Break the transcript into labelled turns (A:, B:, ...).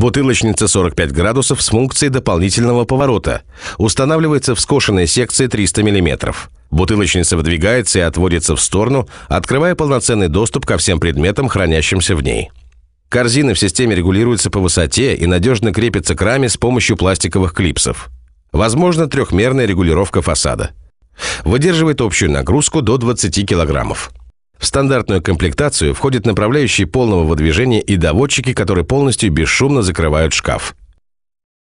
A: Бутылочница 45 градусов с функцией дополнительного поворота. Устанавливается в скошенной секции 300 мм. Бутылочница выдвигается и отводится в сторону, открывая полноценный доступ ко всем предметам, хранящимся в ней. Корзины в системе регулируются по высоте и надежно крепятся к раме с помощью пластиковых клипсов. Возможно, трехмерная регулировка фасада. Выдерживает общую нагрузку до 20 килограммов. В стандартную комплектацию входят направляющие полного выдвижения и доводчики, которые полностью бесшумно закрывают шкаф.